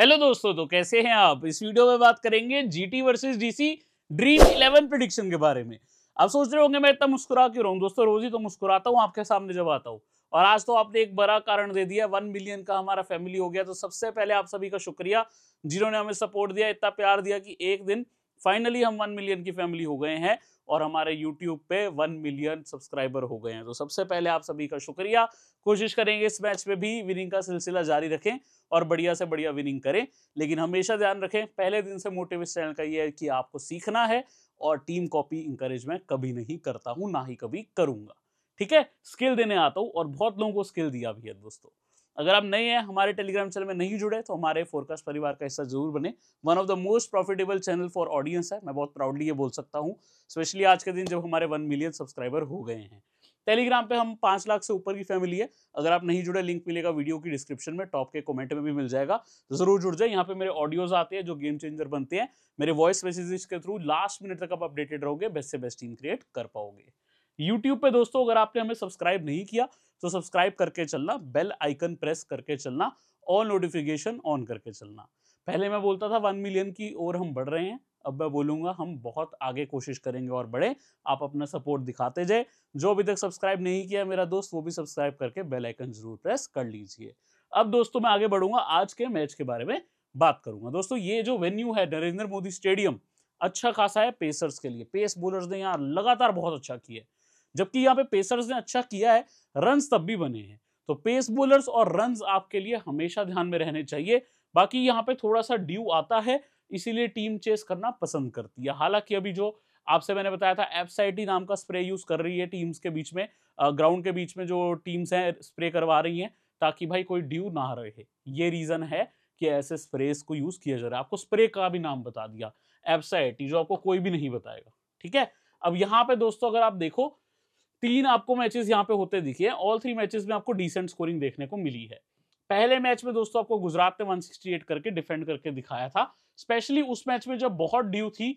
hello दोस्तों तो कैसे हैं आप इस वीडियो में बात करेंगे GT versus DC Dream Eleven prediction के बारे में आप सोच रहे होंगे मैं इतना मुस्कुरा क्यों रहा हूँ दोस्तों रोज ही तो मुस्कुराता हूं आपके सामने जब आता हूँ और आज तो आपने एक बड़ा कारण दे दिया वन मिलियन का हमारा फैमिली हो गया तो सबसे पहले आप सभी का शुक्रिया जिन्होंने हमें सपोर्ट दिया इतना प्यार दिया कि एक दिन फाइनली हम वन मिलियन की फैमिली हो गए हैं और हमारे यूट्यूब पे वन मिलियन सब्सक्राइबर हो गए हैं तो सबसे पहले आप सभी का शुक्रिया कोशिश करेंगे इस मैच में भी विनिंग का सिलसिला जारी रखें और बढ़िया से बढ़िया विनिंग करें लेकिन हमेशा ध्यान रखें पहले दिन से मोटिव इस चैनल का ये है कि आपको सीखना है और टीम कॉपी इंकरेज मैं कभी नहीं करता हूँ ना ही कभी करूँगा ठीक है स्किल देने आता हूँ और बहुत लोगों को स्किल दिया भी है दोस्तों अगर आप नए हैं हमारे टेलीग्राम चैनल में नहीं जुड़े तो हमारे फोरकास्ट परिवार का हिस्सा जरूर बने one of the most profitable channel for audience है मैं बहुत प्राउडली ये बोल सकता हूँ स्पेशली आज के दिन जब हमारे वन मिलियन सब्सक्राइबर हो गए हैं टेलीग्राम पे हम पांच लाख से ऊपर की फैमिली है अगर आप नहीं जुड़े लिंक मिलेगा वीडियो की डिस्क्रिप्शन में टॉप के कमेंट में भी मिल जाएगा जरूर जुड़ जाए यहाँ पे मेरे ऑडियोज आते हैं जो गेम चेंजर बनते हैं मेरे वॉइस मैसेजेस के थ्रू लास्ट मिनट तक आप अपडेटेड रहोगे बेस्ट से बेस्ट टीम क्रिएट कर पाओगे यूट्यूब पे दोस्तों अगर आपने हमें सब्सक्राइब नहीं किया तो सब्सक्राइब करके चलना बेल आइकन प्रेस करके चलना और नोटिफिकेशन ऑन करके चलना पहले मैं बोलता था वन मिलियन की ओर हम बढ़ रहे हैं अब मैं बोलूंगा हम बहुत आगे कोशिश करेंगे और बढ़े आप अपना सपोर्ट दिखाते जाए जो अभी तक सब्सक्राइब नहीं किया मेरा दोस्त वो भी सब्सक्राइब करके बेल आइकन जरूर प्रेस कर लीजिए अब दोस्तों मैं आगे बढ़ूंगा आज के मैच के बारे में बात करूंगा दोस्तों ये जो वेन्यू है नरेंद्र मोदी स्टेडियम अच्छा खासा है पेसर्स के लिए पेस बोलर्स ने यहाँ लगातार बहुत अच्छा किया है जबकि यहाँ पे पेसर्स ने अच्छा किया है रन तब भी बने हैं तो पेस बोलर्स और रन आपके लिए हमेशा ध्यान में रहने चाहिए बाकी यहाँ पे थोड़ा सा ड्यू आता है इसीलिए टीम चेस करना पसंद करती है हालांकि अभी जो आपसे मैंने बताया था एफसाइटी नाम का स्प्रे यूज कर रही है टीम्स के बीच में ग्राउंड के बीच में जो टीम्स हैं स्प्रे करवा रही हैं ताकि भाई कोई ड्यू ना रहे ये रीजन है कि ऐसे स्प्रेस को यूज किया जा रहा है आपको स्प्रे का भी नाम बता दिया एफसाइटी जो आपको कोई भी नहीं बताएगा ठीक है अब यहाँ पे दोस्तों अगर आप देखो तीन आपको मैचेस यहाँ पे होते दिखे ऑल थ्री मैचेस में आपको डिसेंट स्कोरिंग देखने को मिली है पहले मैच में दोस्तों आपको गुजरात ने 168 करके डिफेंड करके दिखाया था स्पेशली उस मैच में जब बहुत ड्यू थी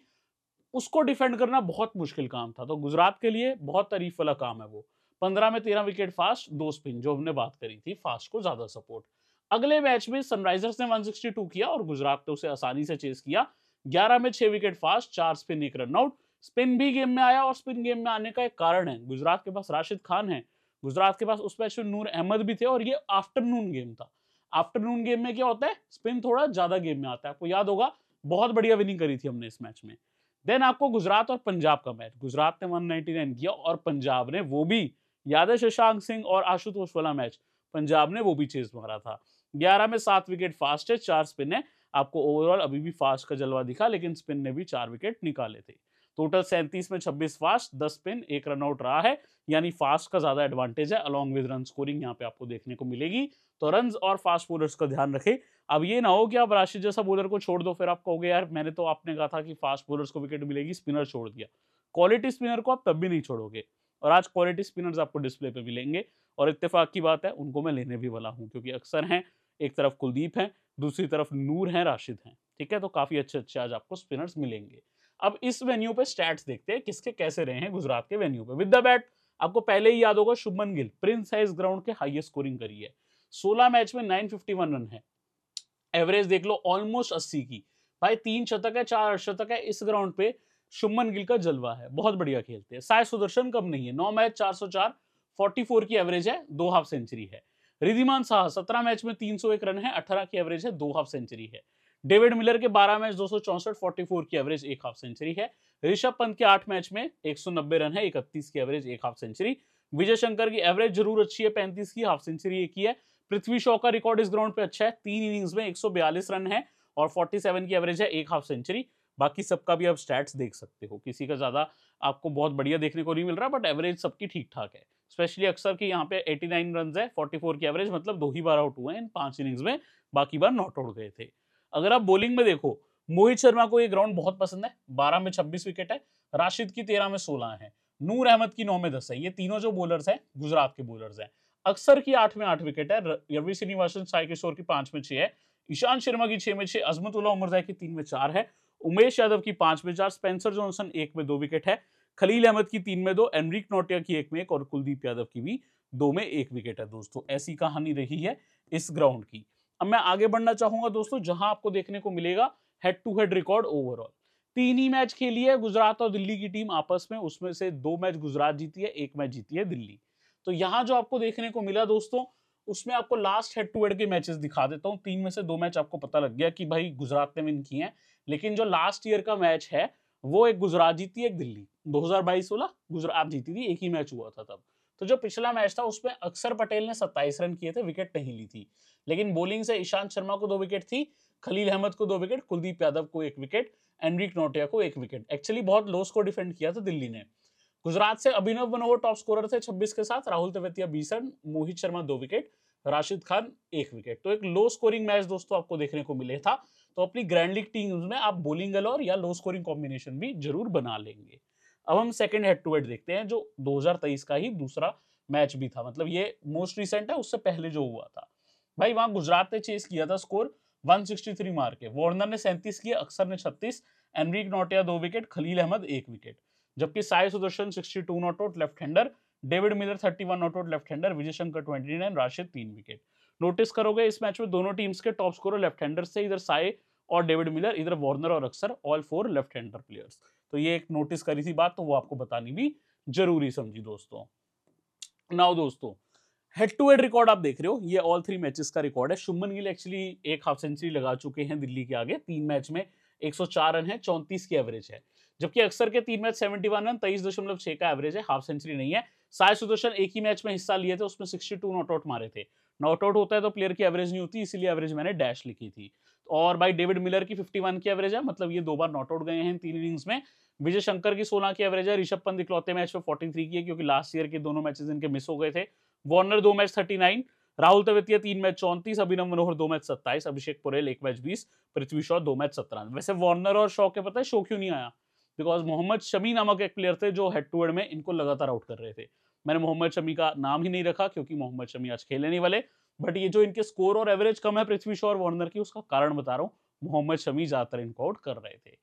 उसको डिफेंड करना बहुत मुश्किल काम था तो गुजरात के लिए बहुत तारीफ वाला काम है वो पंद्रह में तेरह विकेट फास्ट दो स्पिन जो हमने बात करी थी फास्ट को ज्यादा सपोर्ट अगले मैच में सनराइजर्स ने 162 किया और गुजरात ने उसे आसानी से चेस किया ग्यारह में छह विकेट फास्ट चार स्पिन एक रन आउट स्पिन भी गेम में आया और स्पिन गेम में आने का एक कारण है गुजरात के पास राशिद खान है गुजरात के पास उस मैच नूर अहमद भी थे और ये आफ्टरनून गेम था आफ्टरनून गेम में क्या होता है स्पिन थोड़ा ज्यादा गेम में आता है आपको याद होगा बहुत बढ़िया विनिंग करी थी हमने इस मैच में देन आपको गुजरात और पंजाब का मैच गुजरात ने 199 किया और पंजाब ने वो भी याद है शशांक सिंह और आशुतोष वाला मैच पंजाब ने वो भी चेज मारा था ग्यारह में सात विकेट फास्ट है चार स्पिन है आपको ओवरऑल अभी भी फास्ट का जलवा दिखा लेकिन स्पिन ने भी चार विकेट निकाले थे टोटल सैंतीस में छब्बीस फास्ट दस पिन एक रनआउट रहा है यानी फास्ट का ज्यादा एडवांटेज है अलॉन्ग विद रन स्कोरिंग यहाँ पे आपको देखने को मिलेगी तो रन और फास्ट बोलर्स का ध्यान रखें अब ये ना हो कि आप राशिद जैसा बोलर को छोड़ दो फिर आप कहोगे यार मैंने तो आपने कहा था कि फास्ट बोलर को विकेट मिलेगी स्पिनर छोड़ दिया क्वालिटी स्पिनर को आप तब भी नहीं छोड़ोगे और आज क्वालिटी स्पिनर्स आपको डिस्प्ले पे मिलेंगे और इत्तेफाक की बात है उनको मैं लेने भी वाला हूँ क्योंकि अक्सर हैं एक तरफ कुलदीप हैं दूसरी तरफ नूर हैं राशिद हैं ठीक है तो काफ़ी अच्छे अच्छे आज आपको स्पिनर्स मिलेंगे अब इस वेन्यू पे स्टैट्स देखते हैं किसके कैसे रहे हैं गुजरात के वेन्यू पे विद द बैट आपको पहले ही याद होगा शुभमन गिल प्रिंस है इस ग्राउंड के हाईएस्ट स्कोरिंग करी है 16 मैच में 951 रन है एवरेज देख लो ऑलमोस्ट 80 की भाई तीन शतक है चार शतक है इस ग्राउंड पे शुभमन गिल का जलवा है बहुत बढ़िया खेलते हैं साय सुदर्शन कम नहीं है नौ मैच चार सौ चार फोर्टी फोर की एवरेज है दो हाफ सेंचुरी है रिधिमान शाह सत्रह मैच में तीन सौ एक रन है अठारह की एवरेज है दो हाफ सेंचुरी है डेविड मिलर के 12 मैच दो सौ 44 की एवरेज एक हाफ सेंचुरी है ऋषभ पंत के आठ मैच में 190 रन है इकतीस की एवरेज एक हाफ सेंचुरी विजय शंकर की एवरेज जरूर अच्छी है पैंतीस की हाफ सेंचुरी एक ही है पृथ्वी शॉ का रिकॉर्ड इस ग्राउंड पे अच्छा है तीन इनिंग्स में एक रन है और फोर्टी की एवरेज है एक हाफ सेंचुरी बाकी सबका भी आप स्टैट्स देख सकते हो किसी का ज़्यादा आपको बहुत बढ़िया देखने को नहीं मिल रहा बट एवरेज सबकी ठीक ठाक है स्पेशली अक्सर की यहाँ पे 89 रन है 44 की एवरेज मतलब दो ही बार आउट हुए हैं इन पांच इनिंग्स में बाकी बार नॉट आउट गए थे अगर आप बॉलिंग में देखो मोहित शर्मा को ये ग्राउंड बहुत पसंद है बारह में छब्बीस विकेट है राशिद की तेरह में सोलह है नूर अहमद की नौ में दस है ये तीनों जो बॉलर्स है गुजरात के बॉलर्स है अक्सर की आठ में आठ विकेट है रवि श्रीनिवासन साई किशोर की पांच में छह है ईशान शर्मा की छह में छह अजमतुल्ला उमरजा की तीन में चार है उमेश यादव की पांच में चार स्पेंसर जॉनसन एक में दो विकेट है खलील अहमद की तीन में दो एनरिक नोटिया की एक में एक और कुलदीप यादव की भी दो में एक विकेट है दोस्तों ऐसी कहानी रही है इस ग्राउंड की अब मैं आगे बढ़ना चाहूंगा दोस्तों जहां आपको देखने को मिलेगा head to head record overall तीन ही मैच खेली है गुजरात और दिल्ली की टीम आपस में उसमें से दो मैच गुजरात जीती है एक मैच जीती है दिल्ली तो यहाँ जो आपको देखने को मिला दोस्तों उसमें आपको लास्ट हेड टू हेड के मैचेस दिखा देता हूँ तीन में से दो मैच आपको पता लग गया कि भाई गुजरात ने विन किए हैं लेकिन जो लास्ट ईयर का मैच है वो एक गुजरात जीती है एक दिल्ली बाईस 16 गुजरात जीती थी एक ही मैच हुआ था तब तो जो पिछला मैच था उसमें अक्सर पटेल ने 27 रन किए थे विकेट नहीं ली थी लेकिन बॉलिंग से ईशांत शर्मा को दो विकेट थी खलील अहमद को दो विकेट कुलदीप यादव को एक विकेट एनरिक नोटिया को एक विकेट एक्चुअली बहुत लो स्कोर डिफेंड किया था दिल्ली ने गुजरात से अभिनव बनोवर टॉप स्कोरर थे 26 के साथ राहुल तेवतिया बीस रन मोहित शर्मा दो विकेट राशिद खान एक विकेट तो एक लो स्कोरिंग मैच दोस्तों आपको देखने को मिले था तो अपनी ग्रैंड लीग टीम में आप बोलिंग अलोर या लो स्कोरिंग कॉम्बिनेशन भी जरूर बना लेंगे अब हम सेकंड हेड टू हेड देखते हैं जो 2023 का ही दूसरा मैच भी था मतलब ये मोस्ट रिसेंट है उससे पहले जो हुआ था भाई वहां गुजरात ने चेस किया था स्कोर 163 मार के वार्नर ने सैंतीस किया अक्सर ने छत्तीस एनरिक नोटिया दो विकेट खलील अहमद एक विकेट जबकि Sai Sudharsan sixty two not out left hander David Miller one not out left hander Vijay Shankar nine Rashid तीन विकेट नोटिस करोगे इस मैच में दोनों टीम्स के टॉप स्कोर लेफ्ट हैंडर से इधर साय और डेविड मिलर इधर वार्नर और Axar all four left hander players तो ये एक नोटिस करी थी बात तो वो आपको बतानी भी जरूरी समझी दोस्तों नाउ दोस्तों हेड टू हेड रिकॉर्ड आप देख रहे हो ये ऑल थ्री मैचेस का रिकॉर्ड है शुभमन गिल एक्चुअली एक हाफ सेंचुरी लगा चुके हैं दिल्ली के आगे तीन मैच में 104 रन है 34 की एवरेज है जबकि अक्सर के तीन मैच 71 रन तेईस दशमलव छह का एवरेज है हाफ सेंचुरी नहीं है साय सुदर्शन एक ही मैच में हिस्सा लिए थे उसमें टू नॉट आउट मारे थे नॉट आउट होता है तो प्लेयर की एवरेज नहीं होती इसीलिए एवरेज मैंने डैश लिखी थी और भाई डेविड मिलर की 51 की एवरेज है मतलब ये दो बार नॉट आउट गए हैं तीन इनिंग्स में विजय शंकर की 16 की एवरेज है ऋषभ पंत इकलौते मैच में 43 की है क्योंकि लास्ट ईयर के दोनों मैचेस इनके मिस हो गए थे वार्नर दो मैच 39 राहुल तवेतिया तीन मैच चौंतीस अभिनव मनोहर दो मैच सत्ताईस अभिषेक पुरेल एक मैच बीस पृथ्वी शॉ दो मैच सत्रह वैसे वार्नर और शॉ के पता है शो क्यों नहीं आया बिकॉज मोहम्मद शमी नामक एक प्लेयर थे जो हेड टू हेड में इनको लगातार आउट कर रहे थे मैंने मोहम्मद शमी का नाम ही नहीं रखा क्योंकि मोहम्मद शमी आज खेलने नहीं वाले बट ये जो इनके स्कोर और एवरेज कम है पृथ्वी शॉ और वार्नर की उसका कारण बता रहा हूँ मोहम्मद शमी ज्यादातर इनको आउट कर रहे थे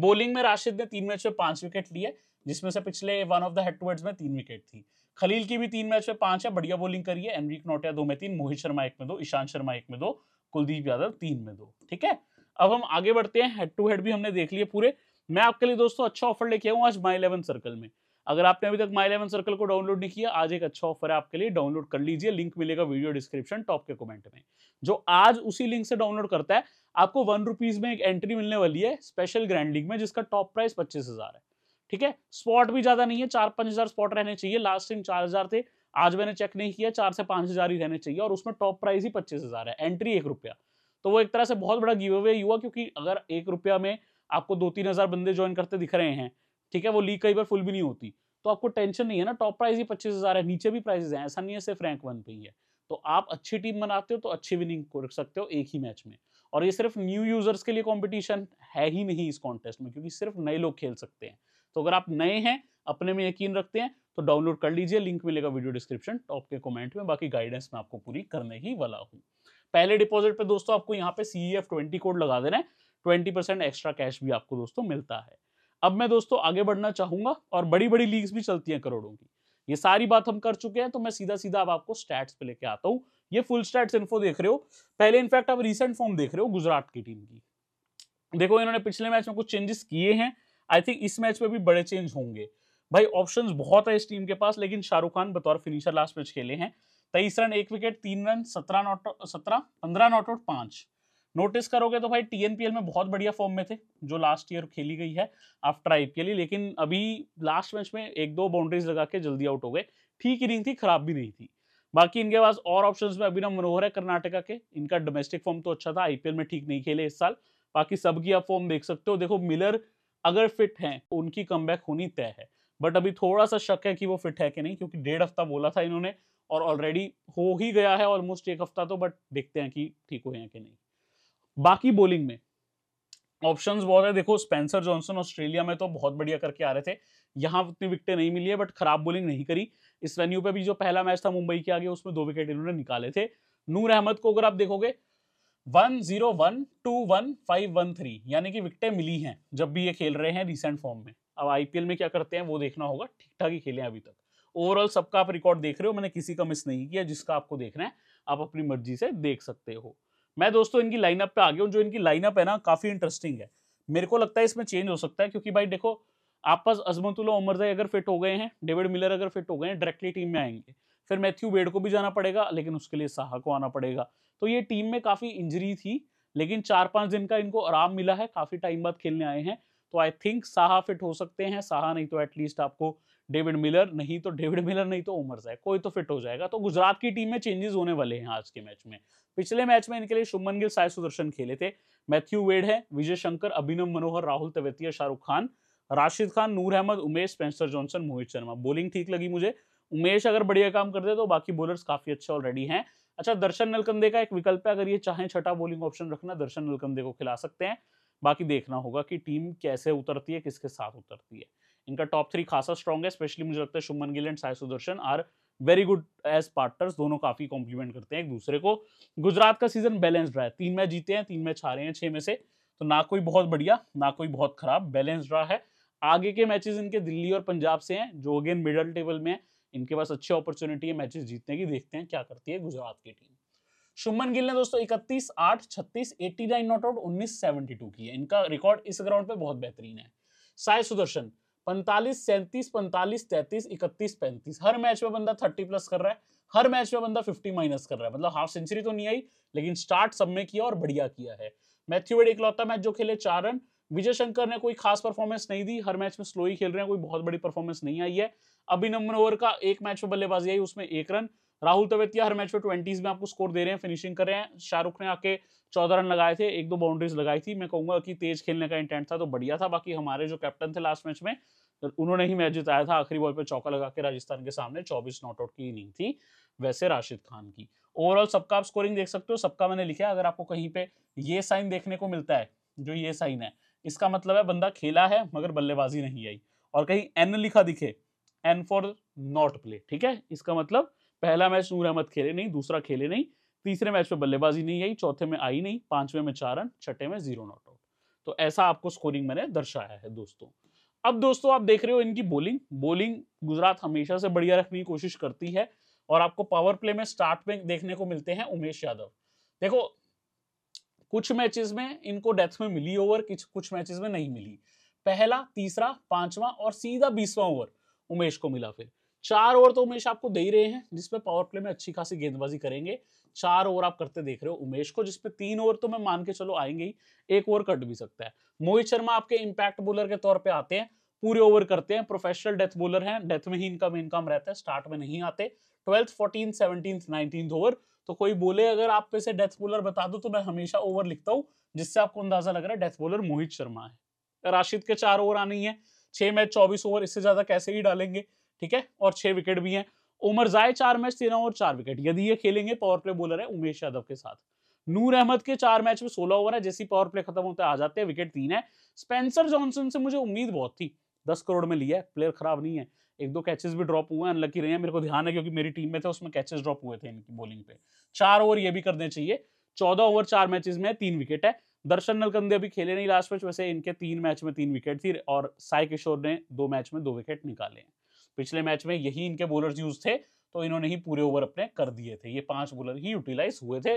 बॉलिंग में राशिद ने तीन मैच में पांच विकेट लिए जिसमें से पिछले one of the head to में तीन विकेट थी खलील की भी तीन मैच में पांच है बढ़िया बॉलिंग करी है एनरिक नोटिया दो में तीन मोहित शर्मा एक में दो ईशांत शर्मा एक में दो कुलदीप यादव तीन में दो ठीक है अब हम आगे बढ़ते हैं हेड टू हेड भी हमने देख लिए पूरे मैं आपके लिए दोस्तों अच्छा ऑफर लेके आऊँ आज माई इलेवन सर्कल में अगर आपने अभी तक माई इलेवन सर्कल को डाउनलोड नहीं किया आज एक अच्छा ऑफर है आपके लिए डाउनलोड कर लीजिए लिंक मिलेगा वीडियो डिस्क्रिप्शन टॉप के कमेंट में जो आज उसी लिंक से डाउनलोड करता है आपको वन रुपीज में एक एंट्री मिलने वाली है स्पेशल ग्रैंड लीग में जिसका टॉप प्राइस पच्चीस है ठीक है स्पॉट भी ज्यादा नहीं है चार पांच हजार स्पॉट रहने चाहिए लास्ट टाइम चार हजार थे आज मैंने चेक नहीं किया चार से पांच हजार ही रहने चाहिए और उसमें टॉप प्राइस ही पच्चीस हजार है एंट्री एक रुपया तो वो एक तरह से बहुत बड़ा गिव अवे हुआ क्योंकि अगर एक रुपया में आपको दो तीन हजार बंदे ज्वाइन करते दिख रहे हैं ठीक है वो लीक कई बार फुल भी नहीं होती तो आपको टेंशन नहीं है ना टॉप प्राइस ही पच्चीस हज़ार है नीचे भी प्राइजेज हैं ऐसा नहीं है सिर्फ रैंक वन पे ही है तो आप अच्छी टीम बनाते हो तो अच्छी विनिंग कर सकते हो एक ही मैच में और ये सिर्फ न्यू यूजर्स के लिए कॉम्पिटिशन है ही नहीं इस कॉन्टेस्ट में क्योंकि सिर्फ नए लोग खेल सकते हैं तो अगर आप नए हैं अपने में यकीन रखते हैं तो डाउनलोड कर लीजिए लिंक मिलेगा वीडियो डिस्क्रिप्शन टॉप के कमेंट में बाकी गाइडेंस मैं आपको पूरी करने ही वाला हूँ पहले डिपॉजिट पे दोस्तों आपको यहाँ पे सीई एफ ट्वेंटी कोड लगा देना है ट्वेंटी परसेंट एक्स्ट्रा कैश भी आपको दोस्तों मिलता है अब मैं दोस्तों आगे बढ़ना चाहूंगा और बड़ी बड़ी लीग भी चलती हैं करोड़ों की ये सारी बात हम कर चुके हैं तो मैं सीधा सीधा अब आपको स्टैट्स पे लेके आता हूँ ये फुल स्टैट्स इन्फो देख रहे हो पहले इनफैक्ट आप रिसेंट फॉर्म देख रहे हो गुजरात की टीम की देखो इन्होंने पिछले मैच में कुछ चेंजेस किए हैं आई थिंक इस मैच में भी बड़े चेंज होंगे भाई ऑप्शंस बहुत है इस टीम के पास लेकिन शाहरुख खान बतौर फिनिशर लास्ट मैच खेले हैं तेईस रन एक विकेट तीन रन सत्रह नॉट सत्रह पंद्रह नॉट आउट पांच नोटिस करोगे तो भाई टीएनपीएल में बहुत बढ़िया फॉर्म में थे जो लास्ट ईयर खेली गई है आफ्टर आईपीएल लेकिन अभी लास्ट मैच में एक दो बाउंड्रीज लगा के जल्दी आउट हो गए ठीक इनिंग थी खराब भी नहीं थी बाकी इनके पास और ऑप्शंस में अभिनव मनोहर है कर्नाटका के इनका डोमेस्टिक फॉर्म तो अच्छा था आईपीएल में ठीक नहीं खेले इस साल बाकी सबकी आप फॉर्म देख सकते हो देखो मिलर अगर फिट हैं तो उनकी कम होनी तय है बट अभी थोड़ा सा शक है कि वो फिट है कि नहीं क्योंकि डेढ़ हफ्ता बोला था इन्होंने और ऑलरेडी हो ही गया है ऑलमोस्ट एक हफ्ता तो बट देखते हैं कि ठीक हुए हैं कि नहीं बाकी बॉलिंग में ऑप्शन बहुत है देखो स्पेंसर जॉनसन ऑस्ट्रेलिया में तो बहुत बढ़िया करके आ रहे थे यहाँ उतनी विकटें नहीं मिली है बट खराब बॉलिंग नहीं करी इस वेन्यू पे भी जो पहला मैच था मुंबई के आगे उसमें दो विकेट इन्होंने निकाले थे नूर अहमद को अगर आप देखोगे one zero one two one five one three यानी कि विकटें मिली हैं जब भी ये खेल रहे हैं रिसेंट फॉर्म में अब आईपीएल में क्या करते हैं वो देखना होगा ठीक ठाक ही खेले अभी तक ओवरऑल सबका आप रिकॉर्ड देख रहे हो मैंने किसी का मिस नहीं किया जिसका आपको देखना है आप अपनी मर्जी से देख सकते हो मैं दोस्तों इनकी लाइनअप पे आ गया हूँ जो इनकी लाइनअप है ना काफ़ी इंटरेस्टिंग है मेरे को लगता है इसमें चेंज हो सकता है क्योंकि भाई देखो आप पास अजमतुल्ला उमरजई अगर फिट हो गए हैं डेविड मिलर अगर फिट हो गए हैं डायरेक्टली टीम में आएंगे फिर मैथ्यू बेड को भी जाना पड़ेगा लेकिन उसके लिए साहा को आना पड़ेगा तो ये टीम में काफ़ी इंजरी थी लेकिन चार पांच दिन का इनको आराम मिला है काफ़ी टाइम बाद खेलने आए हैं तो आई थिंक साहा फिट हो सकते हैं साहा नहीं तो एटलीस्ट आपको डेविड मिलर नहीं तो डेविड मिलर नहीं तो उमर जाए कोई तो फिट हो जाएगा तो गुजरात की टीम में चेंजेस होने वाले हैं आज के मैच में पिछले मैच में इनके लिए शुभमन गिल साय सुदर्शन खेले थे मैथ्यू वेड है Vijay Shankar Abhinav Manohar Rahul Tewatia Shahrukh Khan Rashid Khan Noor Ahmad Umesh Spencer Johnson Mohit Sharma bowling ठीक लगी मुझे उमेश अगर बढ़िया काम करते तो बाकी बॉलर्स काफी अच्छे ऑलरेडी हैं अच्छा दर्शन नलकंदे का एक विकल्प है अगर ये चाहें छठा बॉलिंग ऑप्शन रखना दर्शन नलकंदे को खिला सकते हैं बाकी देखना होगा कि टीम कैसे उतरती है किसके साथ उतरती है इनका टॉप थ्री खासा स्ट्रॉन्ग है स्पेशली मुझे लगता है Shubman Gill and Sai Sudharsan are very good as partners दोनों काफी कॉम्प्लीमेंट करते हैं एक दूसरे को गुजरात का सीजन बैलेंस्ड रहा है तीन मैच जीते हैं तीन मैच हारे हैं छह में से तो ना कोई बहुत बढ़िया ना कोई बहुत खराब बैलेंस रहा है आगे के मैचेस इनके दिल्ली और पंजाब से हैं जो अगेन मिडल टेबल में है इनके पास अच्छी अपॉर्चुनिटी है मैचेस जीतने की देखते हैं क्या करती है गुजरात की टीम शुभमन गिल ने दोस्तों आठ छत्तीस eighty nine not out seventy two की है इनका रिकॉर्ड इस ग्राउंड पर बहुत बेहतरीन है साय सुदर्शन पैंतालीस सैंतीस पैंतालीस तैतीस इकतीस पैंतीस हर मैच में बंदा थर्टी प्लस कर रहा है हर मैच में बंदा फिफ्टी माइनस कर रहा है मतलब हाफ सेंचुरी तो नहीं आई लेकिन स्टार्ट सब में किया और बढ़िया किया है मैथ्यू वेड इकलौता मैच जो खेले चार रन विजय शंकर ने कोई खास परफॉर्मेंस नहीं दी हर मैच में स्लो ही खेल रहे हैं कोई बहुत बड़ी परफॉर्मेंस नहीं आई है अभिनमन ओवर का एक मैच में बल्लेबाजी आई उसमें एक रन राहुल तवेतिया हर मैच में ट्वेंटीज में आपको स्कोर दे रहे हैं फिनिशिंग कर रहे हैं शाहरुख ने आके चौदह रन लगाए थे एक दो बाउंड्रीज लगाई थी मैं कहूंगा कि तेज खेलने का इंटेंट था तो बढ़िया था बाकी हमारे जो कैप्टन थे लास्ट मैच में तो उन्होंने ही मैच जिताया था आखिरी बॉल पे चौका लगा के राजस्थान के सामने चौबीस नॉट आउट की इनिंग थी वैसे राशिद खान की ओवरऑल सबका आप स्कोरिंग देख सकते हो सबका मैंने लिखा है अगर आपको कहीं पे ये साइन देखने को मिलता है जो ये साइन है इसका मतलब है बंदा खेला है मगर बल्लेबाजी नहीं आई और कहीं एन लिखा दिखे एन फॉर नॉट प्ले ठीक है इसका मतलब पहला मैच नूर अहमद खेले नहीं दूसरा खेले नहीं तीसरे मैच में बल्लेबाजी नहीं आई चौथे में आई नहीं पांचवे में चार रन छठे में जीरो नॉट आउट तो ऐसा आपको स्कोरिंग मैंने दर्शाया है दोस्तों अब दोस्तों आप देख रहे हो इनकी बोलिंग बोलिंग गुजरात हमेशा से बढ़िया रखने की कोशिश करती है और आपको पावर प्ले में स्टार्ट में देखने को मिलते हैं उमेश यादव देखो कुछ मैचेस में इनको डेथ में मिली ओवर कुछ कुछ मैचेस में नहीं मिली पहला तीसरा पांचवा और सीधा बीसवा ओवर उमेश को मिला फिर चार ओवर तो उमेश आपको दे ही रहे हैं जिसमें पावर प्ले में अच्छी खासी गेंदबाजी करेंगे चार ओवर आप करते देख रहे हो उमेश को जिसपे तीन ओवर तो मैं मान के चलो आएंगे ही एक ओवर कट भी सकता है मोहित शर्मा आपके इम्पैक्ट बोलर के तौर पर आते हैं पूरे ओवर करते हैं प्रोफेशनल डेथ बोलर हैं डेथ में ही इनका मेन काम रहता है स्टार्ट में नहीं आते twelfth fourteen seventeen nineteen over तो कोई बोले अगर आप पे से डेथ बोलर बता दो तो मैं हमेशा ओवर लिखता हूँ जिससे आपको अंदाजा लग रहा है डेथ बोलर मोहित शर्मा है राशिद के चार ओवर आने ही है छह मैच चौबीस ओवर इससे ज्यादा कैसे ही डालेंगे ठीक है और छह विकेट भी हैं उमर जाए चार मैच तेरह ओवर चार विकेट यदि ये खेलेंगे पावर प्ले बोलर है उमेश यादव के साथ नूर अहमद के चार मैच में सोलह ओवर है जैसी पावर प्ले खत्म होते आ जाते हैं विकेट तीन है स्पेंसर जॉनसन से मुझे उम्मीद बहुत थी दस करोड़ में लिया है प्लेयर खराब नहीं है एक दो कैचेस भी ड्रॉप हुए हैं अनलकी रहे हैं मेरे को ध्यान है क्योंकि मेरी टीम में थे उसमें कैचेस ड्रॉप हुए थे इनकी बॉलिंग पे चार ओवर ये भी करने चाहिए चौदह ओवर चार मैचेस में तीन विकेट है दर्शन नलकंदे अभी खेले नहीं लास्ट मैच वैसे इनके तीन मैच में तीन विकेट थी और साई किशोर ने दो मैच में दो विकेट निकाले हैं पिछले मैच में यही इनके बॉलर्स यूज थे तो इन्होंने ही पूरे ओवर अपने कर दिए थे ये पांच बॉलर ही यूटिलाइज हुए थे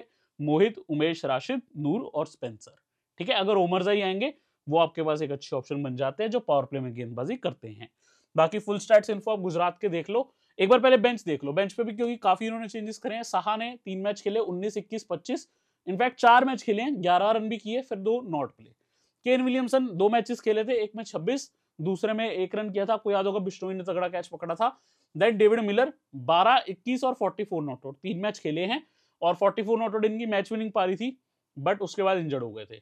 मोहित उमेश राशिद नूर और स्पेंसर ठीक है अगर ओमर ही आएंगे वो आपके पास एक अच्छे ऑप्शन बन जाते हैं जो पावर प्ले में गेंदबाजी करते हैं बाकी फुल स्टार्ट इन्फो आप गुजरात के देख लो एक बार पहले बेंच देख लो बेंच पे भी क्योंकि काफी इन्होंने चेंजेस करे हैं साहा ने तीन मैच खेले उन्नीस इक्कीस पच्चीस इनफैक्ट चार मैच खेले हैं ग्यारह रन भी किए फिर दो नॉट प्ले केन विलियमसन दो मैचेस खेले थे एक में छब्बीस दूसरे में एक रन किया था आपको याद होगा बिश्नोई ने तगड़ा कैच पकड़ा था देन डेविड मिलर 12, 21 और 44 नॉट आउट तीन मैच खेले हैं और 44 नॉट आउट इनकी मैच विनिंग पारी थी बट उसके बाद इंजर्ड हो गए थे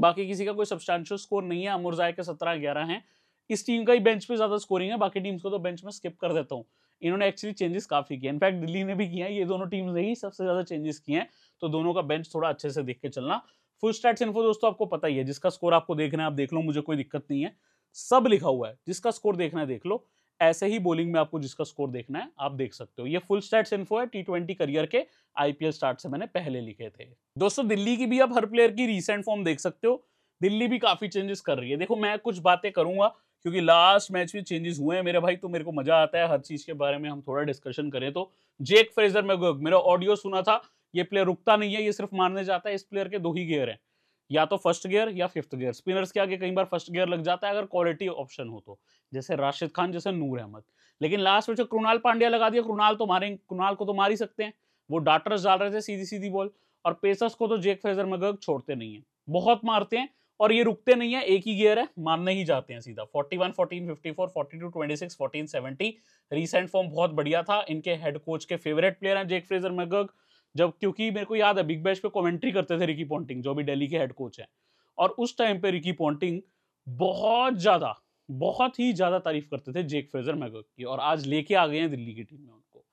बाकी किसी का कोई सब्सटैंशियल स्कोर नहीं है अमुरजाय के सत्रह ग्यारह हैं इस टीम का ही बेंच पे ज्यादा स्कोरिंग है बाकी टीम्स को तो बेंच में स्किप कर देता हूँ इन्होंने एक्चुअली चेंजेस काफी किए इनफैक्ट दिल्ली ने भी किया ये दोनों टीम्स ने ही सबसे ज्यादा चेंजेस किए हैं तो दोनों का बेंच थोड़ा अच्छे से देख के चलना फुल स्टैट्स इन्फो दोस्तों आपको पता ही है जिसका स्कोर आपको देखना है आप देख लो मुझे कोई दिक्कत नहीं है सब लिखा हुआ है जिसका स्कोर देखना है देख लो ऐसे ही बोलिंग में आपको जिसका स्कोर देखना है आप देख सकते हो ये फुल स्टैट्स इन्फो है टी ट्वेंटी करियर के आईपीएल स्टार्ट से मैंने पहले लिखे थे दोस्तों दिल्ली की भी आप हर प्लेयर की रिसेंट फॉर्म देख सकते हो दिल्ली भी काफी चेंजेस कर रही है देखो मैं कुछ बातें करूंगा क्योंकि लास्ट मैच में चेंजेस हुए हैं मेरे भाई तो मेरे को मजा आता है हर चीज के बारे में हम थोड़ा डिस्कशन करें तो जेक फ्रेजर में मेरा ऑडियो सुना था ये प्लेयर रुकता नहीं है ये सिर्फ मारने जाता है इस प्लेयर के दो ही गेयर हैं या तो फर्स्ट गियर या फिफ्थ गियर स्पिनर्स के आगे कई बार फर्स्ट गियर लग जाता है अगर क्वालिटी ऑप्शन हो तो जैसे राशिद खान जैसे नूर अहमद लेकिन लास्ट में जो कृणाल पांड्या लगा दिया कृणाल तो मारे कृणाल को तो मार ही सकते हैं वो डाटर्स डाल रहे थे सीधी सीधी बॉल और पेसर्स को तो जेक फेजर मगग छोड़ते नहीं है बहुत मारते हैं और ये रुकते नहीं है एक ही गियर है मारने ही जाते हैं सीधा 41, 14, 54, 42, 26, 14, 70 रिसेंट फॉर्म बहुत बढ़िया था इनके हेड कोच के फेवरेट प्लेयर हैं जेक फ्रेजर मैगग जब क्योंकि मेरे को याद है बिग बैश पे कमेंट्री करते थे रिकी पॉन्टिंग जो भी दिल्ली के हेड कोच हैं और उस टाइम पे रिकी पॉन्टिंग बहुत ज़्यादा बहुत ही ज़्यादा तारीफ करते थे जेक फ्रेजर मैगो की और आज लेके आ गए हैं दिल्ली की टीम में उनको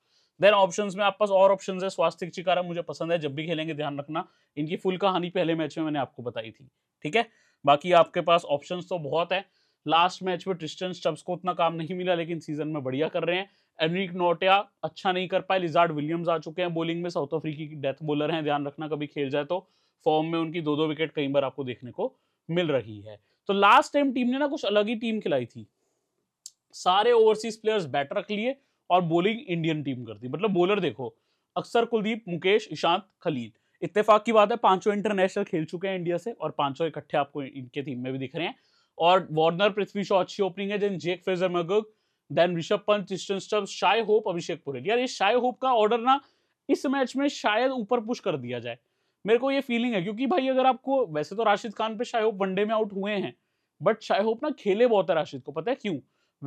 देन ऑप्शन में आपके पास और ऑप्शन है स्वास्थ्य चिकारा मुझे पसंद है जब भी खेलेंगे ध्यान रखना इनकी फुल कहानी पहले मैच में मैंने आपको बताई थी ठीक है बाकी आपके पास ऑप्शन तो बहुत है लास्ट मैच में ट्रिस्टन स्टब्स को उतना काम नहीं मिला लेकिन सीजन में बढ़िया कर रहे हैं एनरिक नोटिया अच्छा नहीं कर पाए लिजार्ड विलियम्स आ चुके हैं बॉलिंग में साउथ अफ्रीकी की डेथ बॉलर हैं ध्यान रखना कभी खेल जाए तो फॉर्म में उनकी दो दो विकेट कई बार आपको देखने को मिल रही है तो लास्ट टाइम टीम ने ना कुछ अलग ही टीम खिलाई थी सारे ओवरसीज प्लेयर्स बैट रख लिए और बॉलिंग इंडियन टीम कर दी मतलब बॉलर देखो अक्सर कुलदीप मुकेश ईशांत खलील इतफाक की बात है पांचों इंटरनेशनल खेल चुके हैं इंडिया से और पांचों इकट्ठे आपको इनके टीम में भी दिख रहे हैं और वार्नर पृथ्वी शॉ अच्छी ओपनिंग है जिन Jake Fraser McGurk then Rishabh Pant Tristan Stubbs Shai Hope Abhishek Porel यार ये शाय होप का ऑर्डर ना इस मैच में शायद ऊपर पुश कर दिया जाए मेरे को ये फीलिंग है क्योंकि भाई अगर आपको वैसे तो राशिद खान पे शाय होप वनडे में आउट हुए हैं बट शाय होप ना खेले बहुत है राशिद को पता है क्यों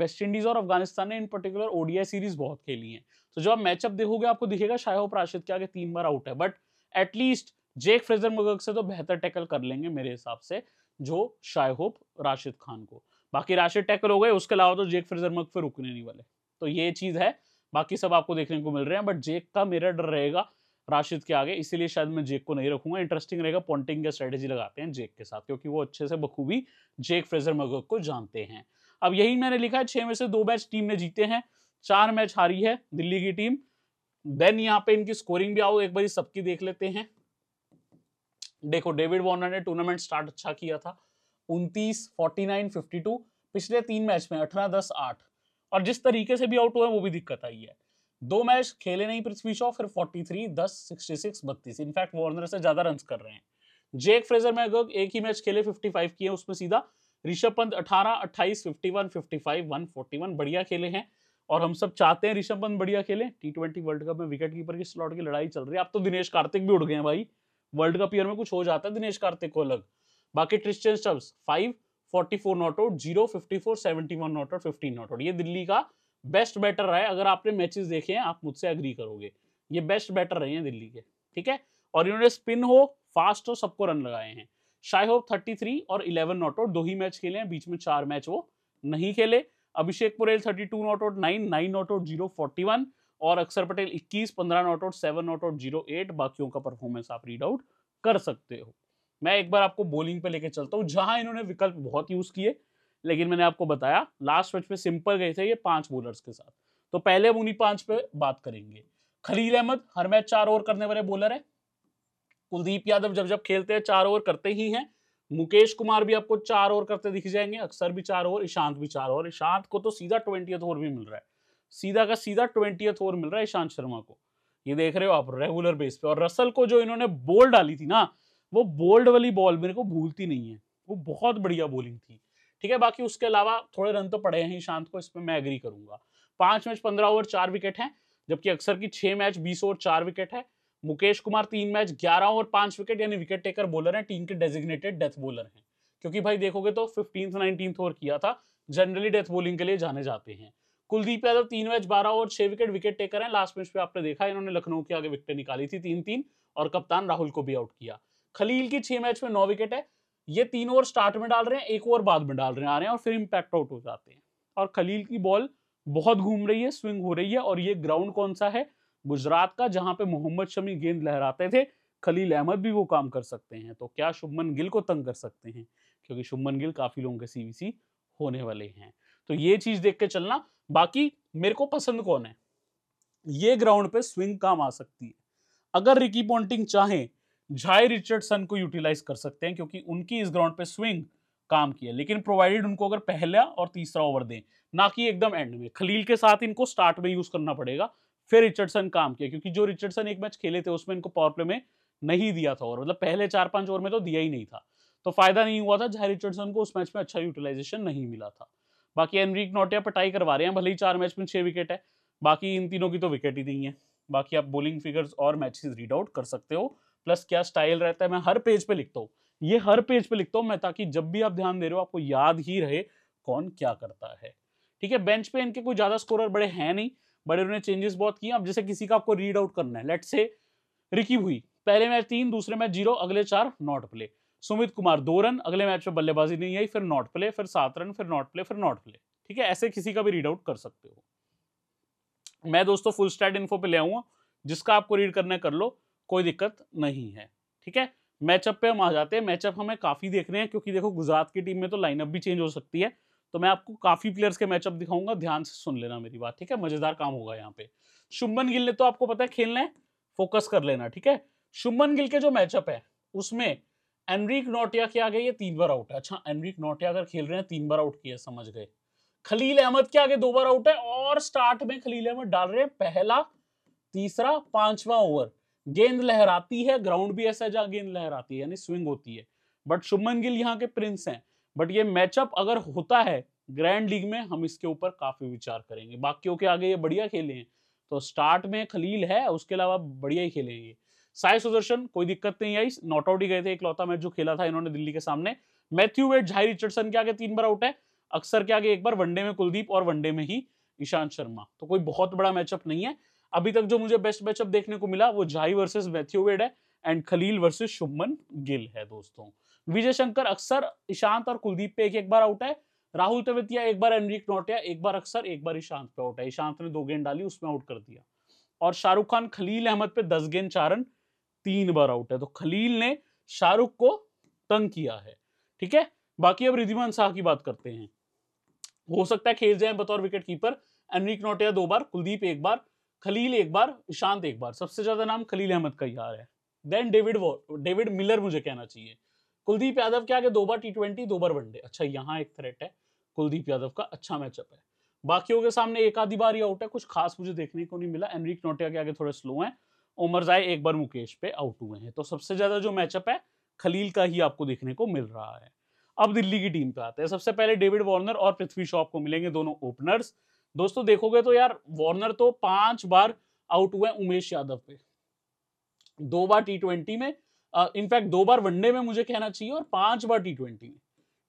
वेस्ट इंडीज और अफगानिस्तान ने इन पर्टिकुलर ओडीआई सीरीज बहुत खेली है तो जब आप मैचअप देखोगे आपको दिखेगा शाय होप राशिद के आगे तीन बार आउट है but at least Jake Fraser McGurk से तो बेहतर टैकल कर लेंगे मेरे हिसाब से जो शाय होप राशिद खान को बाकी राशिद टैकल हो गए उसके अलावा तो जेक फ्रेजर मग फिर रुकने नहीं वाले तो ये चीज़ है बाकी सब आपको देखने को मिल रहे हैं बट जेक का मेरा डर रहेगा राशिद के आगे इसीलिए शायद मैं जेक को नहीं रखूंगा इंटरेस्टिंग रहेगा पॉन्टिंग का स्ट्रेटेजी लगाते हैं जेक के साथ क्योंकि वो अच्छे से बखूबी जेक फ्रेजर मग को जानते हैं अब यही मैंने लिखा है छः में से दो मैच टीम ने जीते हैं चार मैच हारी है दिल्ली की टीम देन यहाँ पे इनकी स्कोरिंग भी आओ एक बार सबकी देख लेते हैं देखो डेविड वॉर्नर ने टूर्नामेंट स्टार्ट अच्छा किया था उनतीस फोर्टी नाइन फिफ्टी टू पिछले तीन मैच में अठारह दस आठ और जिस तरीके से भी आउट हुए वो भी दिक्कत आई है दो मैच खेले नहीं पृथ्वी शॉ फिर दस सिक्सटी सिक्स बत्तीस इनफैक्ट वार्नर से ज्यादा रन कर रहे हैं जेक फ्रेजर अगर एक ही मैच खेले फाइव किए उसमें सीधा Rishabh Pant fifty five one forty one बढ़िया खेले हैं और हम सब चाहते हैं ऋषभ पंत बढ़िया खेले टी ट्वेंटी वर्ल्ड कप में विकेट कीपर की स्लॉट की लड़ाई चल रही है अब तो दिनेश कार्तिक भी उड़ गए हैं भाई वर्ल्ड कप ईयर में कुछ हो जाता है दिनेश कार्तिक को अलग बाकी Tristan Stubbs five forty four not out zero fifty four seventy one not out fifteen not out ये दिल्ली का बेस्ट बैटर रहा है अगर आपने मैचेस देखे हैं आप मुझसे अग्री करोगे ये बेस्ट बैटर रहे हैं दिल्ली के ठीक है और इन्होंने स्पिन हो फास्ट हो सबको रन लगाए हैं शाई होप थर्टी थ्री और इलेवन नॉट आउट दो ही मैच खेले हैं बीच में चार मैच वो नहीं खेले Abhishek Porel thirty two not out nine nine not out zero forty one और अक्षर पटेल इक्कीस पंद्रह not out seven not out zero eight बाकियों का परफॉर्मेंस आप रीड आउट कर सकते हो मैं एक बार आपको बोलिंग पे लेके चलता हूँ जहां इन्होंने विकल्प बहुत यूज किए लेकिन मैंने आपको बताया लास्ट मैच में सिंपल गए थे ये पांच बोलर्स के साथ तो पहले हम उन्हीं पांच पे बात करेंगे खलील अहमद हर मैच चार ओवर करने वाले बोलर है कुलदीप यादव जब जब खेलते हैं चार ओवर करते ही हैं मुकेश कुमार भी आपको चार ओवर करते दिख जाएंगे अक्सर भी चार ओवर ईशांत भी चार ओवर ईशांत को तो सीधा ट्वेंटियथ ओवर भी मिल रहा है सीधा का सीधा ट्वेंटियथ ओवर मिल रहा है ईशांत शर्मा को ये देख रहे हो आप रेगुलर बेस पे और रसल को जो इन्होंने बोल डाली थी ना वो बोल्ड वाली बॉल मेरे को भूलती नहीं है वो बहुत बढ़िया बॉलिंग थी ठीक है बाकी उसके अलावा थोड़े रन तो पड़े हैं शांत को इसमें मैं एग्री करूंगा पांच मैच पंद्रह ओवर चार विकेट हैं जबकि अक्सर की छह मैच बीस ओवर चार विकेट है मुकेश कुमार तीन मैच ग्यारह ओवर पांच विकेट यानी विकेट टेकर बॉलर हैं टीम के डेजिग्नेटेड डेथ बॉलर हैं क्योंकि भाई देखोगे तो फिफ्टींथ नाइनटीन ओवर किया था जनरली डेथ बॉलिंग के लिए जाने जाते हैं कुलदीप यादव तीन मैच बारह ओवर छह विकेट विकेट टेकर हैं लास्ट मैच पे आपने देखा इन्होंने लखनऊ के आगे विकेट निकाली थी तीन तीन और कप्तान राहुल को भी आउट किया खलील की छह मैच में नौ विकेट है ये तीन ओवर स्टार्ट में डाल रहे हैं एक ओवर बाद में डाल रहे हैं आ रहे हैं और फिर इम्पैक्ट आउट हो जाते हैं और खलील की बॉल बहुत घूम रही है स्विंग हो रही है और ये ग्राउंड कौन सा है गुजरात का जहां पे मोहम्मद शमी गेंद लहराते थे खलील अहमद भी वो काम कर सकते हैं तो क्या शुभमन गिल को तंग कर सकते हैं क्योंकि शुभमन गिल काफी लोगों के सीवीसी होने वाले हैं तो ये चीज देख के चलना बाकी मेरे को पसंद कौन है ये ग्राउंड पे स्विंग काम आ सकती है अगर रिकी पॉन्टिंग चाहें झाई रिचर्डसन को यूटिलाइज कर सकते हैं क्योंकि उनकी इस ग्राउंड पे स्विंग काम किया लेकिन प्रोवाइडेड उनको अगर पहला और तीसरा ओवर दें ना कि एकदम एंड में खलील के साथ इनको स्टार्ट में यूज करना पड़ेगा फिर रिचर्डसन काम किया क्योंकि जो रिचर्डसन एक मैच खेले थे उसमें इनको पावर प्ले में नहीं दिया था और मतलब पहले चार पांच ओवर में तो दिया ही नहीं था तो फायदा नहीं हुआ था झाई रिचर्डसन को उस मैच में अच्छा यूटिलाइजेशन नहीं मिला था बाकी एनरिक नोटिया पटाई करवा रहे हैं भले ही चार मैच में छह विकेट है बाकी इन तीनों की तो विकेट ही नहीं है बाकी आप बोलिंग फिगर्स और मैचेस रीड आउट कर सकते हो प्लस क्या स्टाइल रहता है मैं हर पेज पे लिखता हूँ ये हर पेज पे लिखता हूँ मैं ताकि जब भी आप ध्यान दे रहे हो आपको याद ही रहे कौन क्या करता है ठीक है बेंच पे इनके कोई ज़्यादा स्कोरर बड़े हैं नहीं बड़े उन्होंने चेंजेस बहुत किए अब जैसे किसी का आपको रीड आउट करना है लेट से रिकी हुई पहले मैच तीन दूसरे मैच जीरो अगले चार नॉट प्ले सुमित कुमार दो रन अगले मैच में बल्लेबाजी नहीं आई फिर नॉट प्ले फिर सात रन फिर नॉट प्ले फिर नॉट प्ले ठीक है ऐसे किसी का भी रीड आउट कर सकते हो मैं दोस्तों फुल स्टैट इन्फो पे ले आऊंगा जिसका आपको रीड करना है कर लो कोई दिक्कत नहीं है ठीक है मैचअप पे हम आ जाते हैं मैचअप हमें काफ़ी देख रहे हैं क्योंकि देखो गुजरात की टीम में तो लाइनअप भी चेंज हो सकती है तो मैं आपको काफ़ी प्लेयर्स के मैचअप दिखाऊंगा ध्यान से सुन लेना मेरी बात ठीक है मज़ेदार काम होगा यहाँ पे शुभमन गिल ने तो आपको पता है खेलना है फोकस कर लेना ठीक है शुभमन गिल के जो मैचअप है उसमें एनरिक नोटिया के गए ये तीन बार आउट है अच्छा एनरिक नोटिया अगर खेल रहे हैं तीन बार आउट किया समझ गए खलील अहमद के आगे दो बार आउट है और स्टार्ट में खलील अहमद डाल रहे हैं पहला तीसरा पांचवा ओवर गेंद लहराती है ग्राउंड भी ऐसा जहां गेंद लहराती है यानी स्विंग होती है बट शुभमन गिल यहाँ के प्रिंस हैं बट ये मैचअप अगर होता है ग्रैंड लीग में हम इसके ऊपर काफी विचार करेंगे बाकियों के आगे ये बढ़िया खेले हैं तो स्टार्ट में खलील है उसके अलावा बढ़िया ही खेलेंगे साई सुदर्शन कोई दिक्कत नहीं आई नॉट आउट ही गए थे एक लौता मैच जो खेला था इन्होंने दिल्ली के सामने मैथ्यू वेट झाई रिचर्डसन के आगे तीन बार आउट है अक्सर के आगे एक बार वनडे में कुलदीप और वनडे में ही ईशांत शर्मा तो कोई बहुत बड़ा मैचअप नहीं है अभी तक जो मुझे बेस्ट मैचअप देखने को मिला वो जाई वर्सेस वेड है एंड खलील वर्सेस शुभमन गिल है दोस्तों विजय शंकर अक्सर ईशांत और कुलदीप पे एक एक बार आउट है राहुल तेवतिया एक बार एनरिक नोटिया एक बार अक्सर एक बार ईशांत पे आउट है ईशांत ने दो गेंद डाली उसमें आउट कर दिया और शाहरुख खान खलील अहमद पे दस गेंद चार रन तीन बार आउट है तो खलील ने शाहरुख को तंग किया है ठीक है बाकी अब रिधिमान शाह की बात करते हैं हो सकता है खेल जाए बतौर विकेट कीपर एनरिक नोटिया दो बार कुलदीप एक बार खलील एक बार ईशांत एक बार सबसे ज्यादा नाम खलील अहमद का ही आ रहा है देन डेविड डेविड मिलर मुझे कहना चाहिए कुलदीप यादव क्या दो बार टी ट्वेंटी दो बार वनडे अच्छा यहाँ एक थ्रेट है कुलदीप यादव का अच्छा मैचअप है बाकियों के सामने एक आधी बार ही आउट है कुछ खास मुझे देखने को नहीं मिला एनरिक नोटिया के आगे थोड़े स्लो हैं उमर जाए एक बार मुकेश पे आउट हुए हैं तो सबसे ज्यादा जो मैचअप है खलील का ही आपको देखने को मिल रहा है अब दिल्ली की टीम पे आते हैं सबसे पहले डेविड वार्नर और पृथ्वी शॉप को मिलेंगे दोनों ओपनर्स दोस्तों देखोगे तो यार वार्नर तो पांच बार आउट हुए उमेश यादव पे दो बार टी ट्वेंटी में इनफैक्ट दो बार वनडे में मुझे कहना चाहिए और पांच बार टी ट्वेंटी में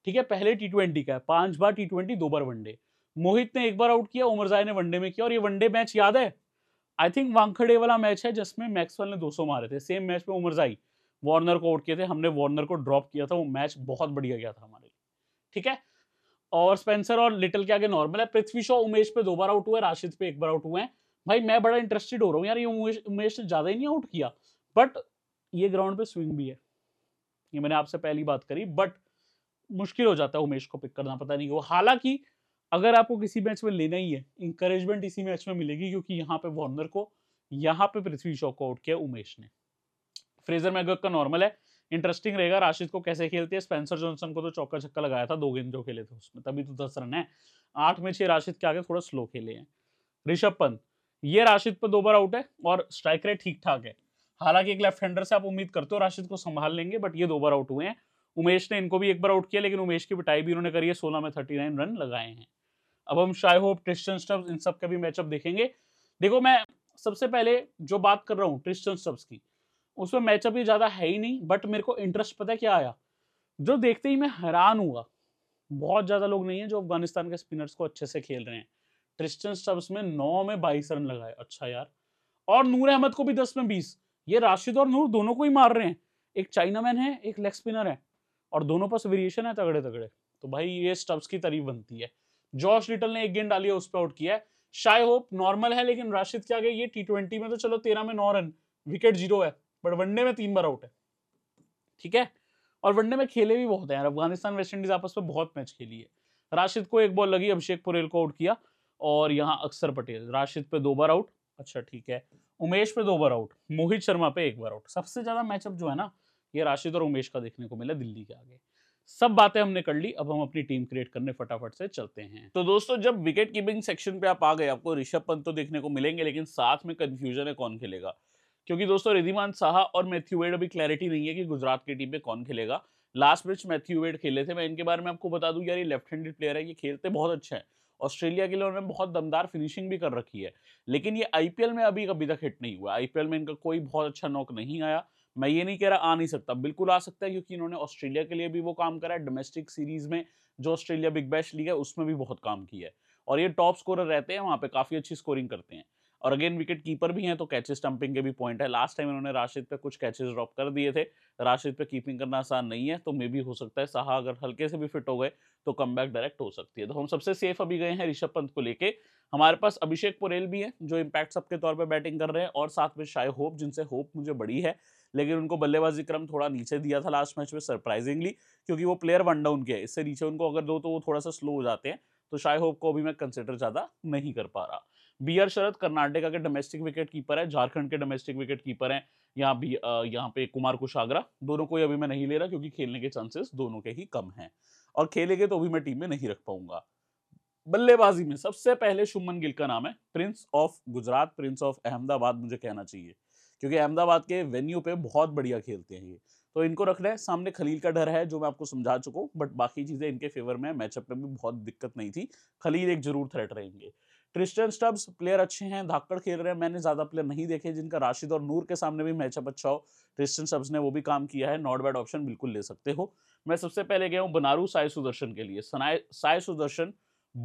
ठीक है पहले टी ट्वेंटी का है पांच बार टी ट्वेंटी दो बार वनडे मोहित ने एक बार आउट किया उमरजाय ने वनडे में किया और ये वनडे मैच याद है आई थिंक वांखड़े वाला मैच है जिसमें मैक्सवेल ने 200 मारे थे सेम मैच में उमरजाई वार्नर को आउट किए थे हमने वार्नर को ड्रॉप किया था वो मैच बहुत बढ़िया गया था हमारे लिए ठीक है और स्पेंसर और लिटिल के आगे नॉर्मल है पृथ्वी शॉ उमेश पे दो बार आउट हुआ है राशिद पे एक बार आउट हुए हैं भाई मैं बड़ा इंटरेस्टेड हो रहा हूँ यार ये उमेश उमेश ने ज़्यादा ही नहीं आउट किया बट ये ग्राउंड पे स्विंग भी है ये मैंने आपसे पहली बात करी बट मुश्किल हो जाता है उमेश को पिक करना पता नहीं वो हालांकि अगर आपको किसी मैच में लेना ही है इंकरेजमेंट इसी मैच में मिलेगी क्योंकि यहाँ पे वॉर्नर को यहाँ पे पृथ्वी शॉ को आउट किया उमेश ने फ्रेजर मैगक का नॉर्मल है इंटरेस्टिंग रहेगा राशिद को कैसे खेलते हैं स्पेंसर जॉनसन को तो चौका छक्का लगाया था दो गेंद जो खेले थे उसमें तभी तो दस रन है आठ में छह राशिद के आगे थोड़ा स्लो खेले हैं ऋषभ पंत ये राशिद पर दो बार आउट है और स्ट्राइक रेट ठीक ठाक है हालांकि एक लेफ्ट हैंडर से आप उम्मीद करते हो राशिद को संभाल लेंगे बट ये दो बार आउट हुए हैं उमेश ने इनको भी एक बार आउट किया लेकिन उमेश की पिटाई भी उन्होंने करी है सोलह में थर्टी नाइन रन लगाए हैं अब हम शाई होप ट्रिस्टन स्टब्स इन सब का भी मैचअप देखेंगे देखो मैं सबसे पहले जो बात कर रहा हूँ ट्रिस्टन स्टब्स की उसमें मैचअप भी ज़्यादा है ही नहीं बट मेरे को इंटरेस्ट पता है क्या आया जो देखते ही मैं हैरान हुआ बहुत ज़्यादा लोग नहीं है जो अफगानिस्तान के स्पिनर्स को अच्छे से खेल रहे हैं ट्रिस्टन स्टब्स में नौ में बाईस रन लगाए अच्छा यार और नूर अहमद को भी दस में बीस ये राशिद और नूर दोनों को ही मार रहे हैं एक चाइना मैन है एक लेग स्पिनर है और दोनों पास वेरिएशन है तगड़े तगड़े तो भाई ये स्टब्स की तारीफ बनती है जॉर्ज लिटल ने एक गेंद डाली है उस पर आउट किया है शाय होप नॉर्मल है लेकिन राशिद क्या गया ये टी ट्वेंटी में तो चलो तेरह में नौ रन विकेट जीरो है बट वनडे में तीन बार आउट है ठीक है और वनडे में खेले भी बहुत है अफगानिस्तान वेस्ट इंडीज आपस में बहुत मैच खेली है राशिद को एक बॉल लगी अभिषेक पुरेल को आउट किया और यहाँ अक्सर पटेल राशिद पे दो बार आउट अच्छा ठीक है उमेश पे दो बार आउट मोहित शर्मा पे एक बार आउट सबसे ज्यादा मैचअप जो है ना ये राशिद और उमेश का देखने को मिला दिल्ली के आगे सब बातें हमने कर ली अब हम अपनी टीम क्रिएट करने फटाफट से चलते हैं तो दोस्तों जब विकेट कीपिंग सेक्शन पे आप आ गए आपको ऋषभ पंत तो देखने को मिलेंगे लेकिन साथ में कंफ्यूजन है कौन खेलेगा क्योंकि दोस्तों रिधिमान साहा और मैथ्यू वेड अभी क्लैरिटी नहीं है कि गुजरात की टीम में कौन खेलेगा लास्ट मैच मैथ्यू वेड खेले थे मैं इनके बारे में आपको बता दूं यार ये लेफ्ट हैंडेड प्लेयर है ये खेलते बहुत अच्छा है ऑस्ट्रेलिया के लिए उन्होंने बहुत दमदार फिनिशिंग भी कर रखी है लेकिन ये आईपीएल में अभी अभी तक हिट नहीं हुआ आईपीएल में इनका कोई बहुत अच्छा नॉक नहीं आया मैं ये नहीं कह रहा आ नहीं सकता बिल्कुल आ सकता है क्योंकि इन्होंने ऑस्ट्रेलिया के लिए भी वो काम करा है डोमेस्टिक सीरीज में जो ऑस्ट्रेलिया बिग बैश लीग है उसमें भी बहुत काम किया है और ये टॉप स्कोरर रहते हैं वहाँ पे काफ़ी अच्छी स्कोरिंग करते हैं और अगेन विकेट कीपर भी हैं तो कैचेस स्टंपिंग के भी पॉइंट है लास्ट टाइम इन्होंने राशिद पे कुछ कैचेस ड्रॉप कर दिए थे राशिद पे कीपिंग करना आसान नहीं है तो मे भी हो सकता है साहा अगर हल्के से भी फिट हो गए तो कम डायरेक्ट हो सकती है तो हम सबसे सेफ अभी गए हैं ऋषभ पंत को लेके हमारे पास अभिषेक पुरेल भी है जो इम्पैक्ट सबके तौर पर बैटिंग कर रहे हैं और साथ में शाय होप जिनसे होप मुझे बड़ी है लेकिन उनको बल्लेबाजी क्रम थोड़ा नीचे दिया था लास्ट मैच में सरप्राइजिंगली क्योंकि वो प्लेयर वन डाउन के इससे नीचे उनको अगर दो तो वो थोड़ा सा स्लो हो जाते हैं तो शाय होप को अभी मैं कंसिडर ज़्यादा नहीं कर पा रहा बी आर शरद कर्नाटका के डोमेस्टिक विकेट कीपर है झारखंड के डोमेस्टिक विकेट कीपर है यहाँ भी यहाँ पे कुमार कुशागरा दोनों को अभी मैं नहीं ले रहा क्योंकि खेलने के चांसेस दोनों के ही कम हैं और खेलेंगे तो भी मैं टीम में नहीं रख पाऊंगा बल्लेबाजी में सबसे पहले शुमन गिल का नाम है prince of Gujarat prince of Ahmedabad मुझे कहना चाहिए क्योंकि अहमदाबाद के वेन्यू पे बहुत बढ़िया खेलते हैं ये तो इनको रखना है सामने खलील का डर है जो मैं आपको समझा चुका हूँ बट बाकी चीज़ें इनके फेवर में मैचअप में भी बहुत दिक्कत नहीं थी खलील एक जरूर थ्रेट रहेंगे क्रिस्टन स्टब्स प्लेयर अच्छे हैं धाकड़ खेल रहे हैं मैंने ज़्यादा प्लेयर नहीं देखे जिनका राशिद और नूर के सामने भी मैचअप अच्छा हो क्रिस्टियन स्टब्स ने वो भी काम किया है नॉट बैड ऑप्शन बिल्कुल ले सकते हो मैं सबसे पहले गया हूँ बनारू साय सुदर्शन के लिए साय सुदर्शन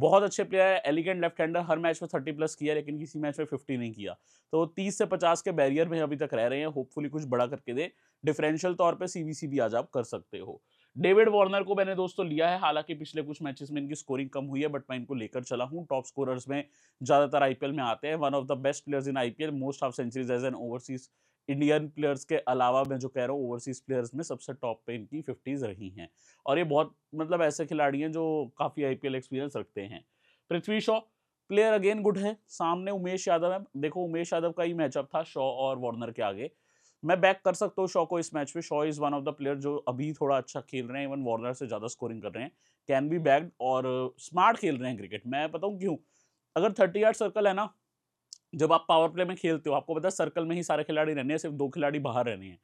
बहुत अच्छे प्लेयर है एलिगेंट लेफ्ट हैंडर हर मैच में थर्टी प्लस किया लेकिन किसी मैच में फिफ्टी नहीं किया तो तीस से पचास के बैरियर में अभी तक रह रहे हैं होपफुली कुछ बड़ा करके दे डिफरेंशियल तौर पर सी भी आज आप कर सकते हो डेविड वार्नर को मैंने दोस्तों लिया है हालांकि पिछले कुछ मैचेस में इनकी स्कोरिंग कम हुई है बट मैं इनको लेकर चला हूँ टॉप स्कोरर्स में ज़्यादातर आईपीएल में आते हैं one of the best players in IPL most of centuries as an overseas Indian players के अलावा मैं जो कह रहा हूँ ओवरसीज प्लेयर्स में सबसे टॉप पे इनकी फिफ्टीज़ रही हैं और ये बहुत मतलब ऐसे खिलाड़ी हैं जो काफ़ी आईपीएल एक्सपीरियंस रखते हैं Prithvi Shaw player again good है सामने उमेश यादव है देखो उमेश यादव का ही मैचअप था शॉ और वार्नर के आगे मैं बैक कर सकता हूँ शॉ को इस मैच में Shaw is one of the player जो अभी थोड़ा अच्छा खेल रहे हैं इवन वार्नर से ज़्यादा स्कोरिंग कर रहे हैं कैन बी बैक्ड और स्मार्ट खेल रहे हैं क्रिकेट मैं बताऊँ क्यों अगर थर्टी आर्ट सर्कल है ना जब आप पावर प्ले में खेलते हो आपको पता है सर्कल में ही सारे खिलाड़ी रहने हैं सिर्फ दो खिलाड़ी बाहर रहने हैं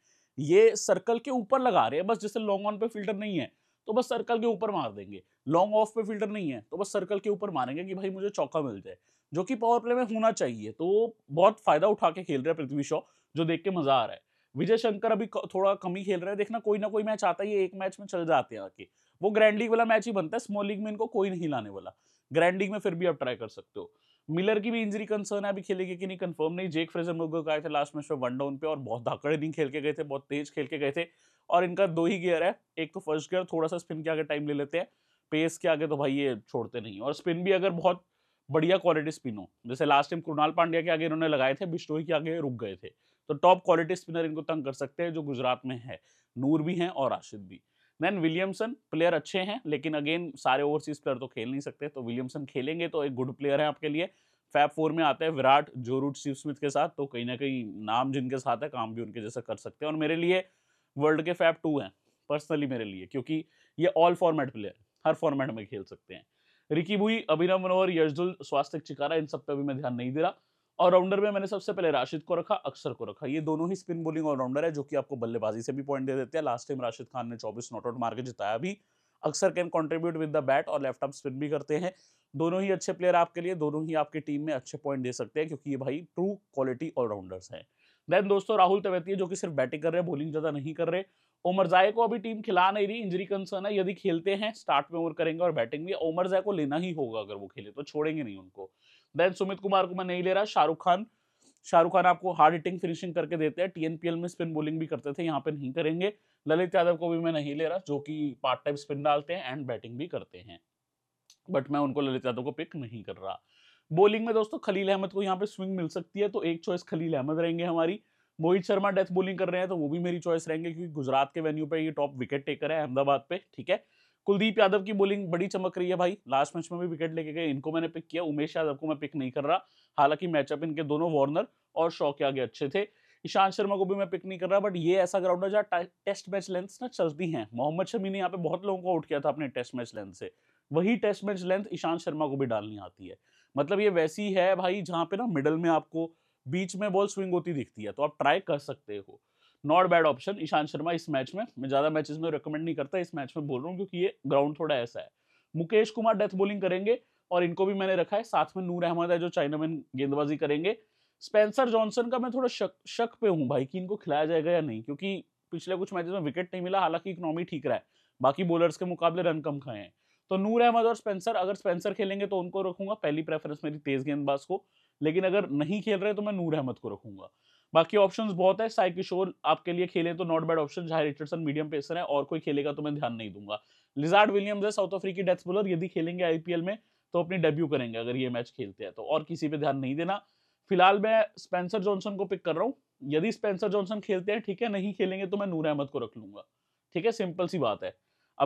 ये सर्कल के ऊपर लगा रहे हैं बस जैसे लॉन्ग ऑन पे फिल्टर नहीं है तो बस सर्कल के ऊपर मार देंगे लॉन्ग ऑफ पे फिल्टर नहीं है तो बस सर्कल के ऊपर मारेंगे कि भाई मुझे चौका मिल जाए जो कि पावर प्ले में होना चाहिए तो बहुत फायदा उठा के खेल रहे हैं पृथ्वी शॉ जो देख के मजा आ रहा है विजय शंकर अभी थोड़ा कम ही खेल रहे हैं देखना कोई ना कोई मैच आता है एक मैच में चल जाते हैं आके वो ग्रैंड लीग वाला मैच ही बनता है स्मॉल लीग में इनको कोई नहीं लाने वाला ग्रैंड लीग में फिर भी आप ट्राई कर सकते हो मिलर की भी इंजरी कंसर्न है अभी खेलेगी कि नहीं कंफर्म नहीं जेक फ्रेजर मुर्गो आए थे लास्ट मैच में वन डाउन पे और बहुत धाकड़े दिन खेल के गए थे बहुत तेज खेल के गए थे और इनका दो ही गियर है एक तो फर्स्ट गियर थोड़ा सा स्पिन के आगे टाइम ले लेते हैं पेस के आगे तो भाई ये छोड़ते नहीं और स्पिन भी अगर बहुत बढ़िया क्वालिटी स्पिन हो जैसे लास्ट टाइम कृणाल पांड्या के आगे इन्होंने लगाए थे बिश्नोई के आगे रुक गए थे तो टॉप क्वालिटी स्पिनर इनको तंग कर सकते हैं जो गुजरात में है नूर भी हैं और राशिद भी देन विलियमसन प्लेयर अच्छे हैं लेकिन अगेन सारे ओवरसीज प्लेयर तो खेल नहीं सकते तो विलियमसन खेलेंगे तो एक गुड प्लेयर है आपके लिए फैब फोर में आते हैं विराट जोरूट शिव स्मिथ के साथ तो कहीं ना कहीं नाम जिनके साथ है काम भी उनके जैसा कर सकते हैं और मेरे लिए वर्ल्ड के फैब टू हैं पर्सनली मेरे लिए क्योंकि ये ऑल फॉर्मेट प्लेयर हर फॉर्मेट में खेल सकते हैं रिकी भुई अभिनव मनोहर यशदुल स्वास्थ्य चिकारा इन सब पे भी मैं ध्यान नहीं दे रहा ऑलराउंडर में मैंने सबसे पहले राशिद को रखा अक्षर को रखा ये दोनों ही स्पिन बोलिंग ऑलराउंडर है जो कि आपको बल्लेबाजी से भी पॉइंट दे देते हैं लास्ट टाइम राशिद खान ने चौबीस नॉट आउट मार के जिताया भी Axar can contribute with the bat और लेफ्ट आर्म स्पिन भी करते हैं दोनों ही अच्छे प्लेयर आपके लिए दोनों ही आपकी टीम में अच्छे पॉइंट दे सकते हैं क्योंकि ये भाई ट्रू क्वालिटी ऑलराउंडर्स हैं देन दोस्तों राहुल तवेती जो कि सिर्फ बैटिंग कर रहे हैं बॉलिंग ज़्यादा नहीं कर रहे ओमर जाए को अभी टीम खिला नहीं रही इंजरी कंसर्न है यदि खेलते हैं स्टार्ट में ओवर करेंगे और बैटिंग भी ओमर जाए को लेना ही होगा अगर वो खेले तो छोड़ेंगे नहीं उनको देन सुमित कुमार को मैं नहीं ले रहा शाहरुख खान शाहरुख खान आपको हार्ड हिटिंग फिनिशिंग करके देते हैं टीएनपीएल में स्पिन बोलिंग भी करते थे यहाँ पे नहीं करेंगे ललित यादव को भी मैं नहीं ले रहा जो कि पार्ट टाइम स्पिन डालते हैं एंड बैटिंग भी करते हैं बट मैं उनको ललित यादव को पिक नहीं कर रहा बॉलिंग में दोस्तों खलील अहमद को यहाँ पे स्विंग मिल सकती है तो एक चॉइस खलील अहमद रहेंगे हमारी मोहित शर्मा डेथ बॉलिंग कर रहे हैं तो वो भी मेरी चॉइस रहेंगे क्योंकि गुजरात के वेन्यू पे ये टॉप विकेट टेकर है अहमदाबाद पे ठीक है कुलदीप यादव की बॉलिंग बड़ी चमक रही है भाई लास्ट मैच में भी विकेट लेके गए इनको मैंने पिक किया उमेश यादव को मैं पिक नहीं कर रहा हालांकि मैचअप इनके दोनों वार्नर और शॉ के आगे अच्छे थे ईशांत शर्मा को भी मैं पिक नहीं कर रहा बट ये ऐसा ग्राउंड है जहाँ टेस्ट मैच लेंथ ना चलती हैं मोहम्मद शमी ने यहाँ पे बहुत लोगों को आउट किया था अपने टेस्ट मैच लेंथ से वही test match length Ishant Sharma को भी डालनी आती है मतलब ये वैसी है भाई जहाँ पे ना मिडल में आपको बीच में बॉल स्विंग होती दिखती है तो आप ट्राई कर सकते हो not bad option Ishant Sharma इस मैच में मैं ज़्यादा मैचेस में रिकमेंड नहीं करता इस मैच में बोल रहा हूँ क्योंकि ये ग्राउंड थोड़ा ऐसा है मुकेश कुमार डेथ बॉलिंग करेंगे और इनको भी मैंने रखा है साथ में नूर अहमद है जो चाइना में गेंदबाजी करेंगे स्पेंसर जॉनसन का मैं थोड़ा शक शक पे हूँ भाई कि इनको खिलाया जाएगा या नहीं क्योंकि पिछले कुछ मैचेस में विकेट नहीं मिला हालांकि इकनॉमी ठीक रहा है बाकी बॉलर्स के मुकाबले रन कम खाए हैं तो नूर अहमद और स्पेंसर अगर स्पेंसर खेलेंगे तो उनको रखूंगा पहली प्रेफरेंस मेरी तेज गेंदबाज को लेकिन अगर नहीं खेल रहे तो मैं नूर अहमद को रखूंगा बाकी ऑप्शंस बहुत है साई किशोर आपके लिए खेले तो not bad option Jhye Richardson medium pacer है और कोई खेलेगा तो मैं ध्यान नहीं दूंगा लिजार्ड विलियम्स है साउथ अफ्रीकी डेथ बोलर यदि खेलेंगे आईपीएल में तो अपनी डेब्यू करेंगे अगर ये मैच खेलते हैं तो और किसी पे ध्यान नहीं देना फिलहाल मैं स्पेंसर जॉनसन को पिक कर रहा हूँ यदि स्पेंसर जॉनसन खेलते हैं ठीक है नहीं खेलेंगे तो मैं नूर अहमद को रख लूंगा ठीक है सिंपल सी बात है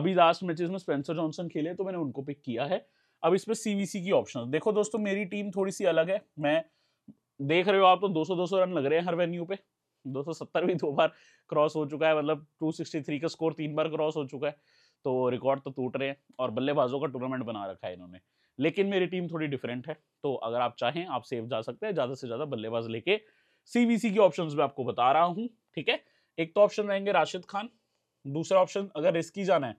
अभी लास्ट मैचेस में स्पेंसर जॉनसन खेले तो मैंने उनको पिक किया है अब इसमें सीवीसी की ऑप्शन देखो दोस्तों मेरी टीम थोड़ी सी अलग है मैं देख रहे हो आप तो 200 200 रन लग रहे हैं हर वेन्यू पे 270 भी दो बार क्रॉस हो चुका है मतलब 263 का स्कोर तीन बार क्रॉस हो चुका है तो रिकॉर्ड तो टूट रहे हैं और बल्लेबाजों का टूर्नामेंट बना रखा है इन्होंने लेकिन मेरी टीम थोड़ी डिफरेंट है तो अगर आप चाहें आप सेफ जा सकते हैं ज़्यादा से ज़्यादा बल्लेबाज लेके सीवीसी के ऑप्शन में आपको बता रहा हूँ ठीक है एक तो ऑप्शन रहेंगे राशिद खान दूसरा ऑप्शन अगर रिस्की जाना है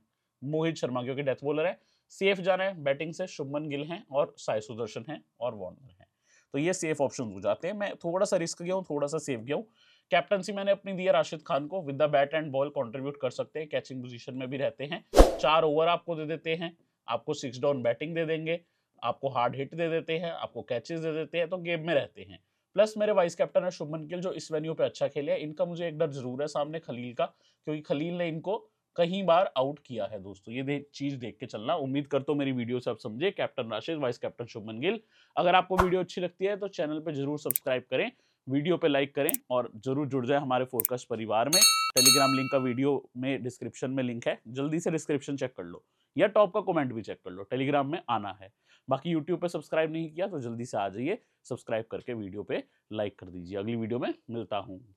मोहित शर्मा क्योंकि डेथ बॉलर है सेफ जाना है बैटिंग से शुभमन गिल हैं और साय सुदर्शन हैं और वॉर्नर हैं तो ये सेफ ऑप्शन हो जाते हैं मैं थोड़ा सा रिस्क गया हूँ थोड़ा सा सेफ गया हूँ कैप्टनसी मैंने अपनी दी है राशिद खान को with the bat and ball contribute कर सकते हैं कैचिंग पोजिशन में भी रहते हैं चार ओवर आपको दे देते हैं आपको सिक्स डाउन बैटिंग दे देंगे आपको हार्ड हिट दे देते हैं आपको कैचेस दे देते हैं तो गेम में रहते हैं प्लस मेरे वाइस कैप्टन है शुभमन गिल जो इस वेन्यू पे अच्छा खेले इनका मुझे एक डर जरूर है सामने खलील का क्योंकि खलील ने इनको कई बार आउट किया है दोस्तों ये दे, चीज देख के चलना उम्मीद कर हूँ मेरी वीडियो से आप समझे captain Rashid vice captain Shubman Gill अगर आपको वीडियो अच्छी लगती है तो चैनल पर जरूर सब्सक्राइब करें वीडियो पे लाइक करें और जरूर जुड़ जाए हमारे फोकस परिवार में टेलीग्राम लिंक का वीडियो में डिस्क्रिप्शन में लिंक है जल्दी से डिस्क्रिप्शन चेक कर लो या टॉप का कमेंट भी चेक कर लो टेलीग्राम में आना है बाकी यूट्यूब पे सब्सक्राइब नहीं किया तो जल्दी से आ जाइए सब्सक्राइब करके वीडियो पे लाइक कर दीजिए अगली वीडियो में मिलता हूँ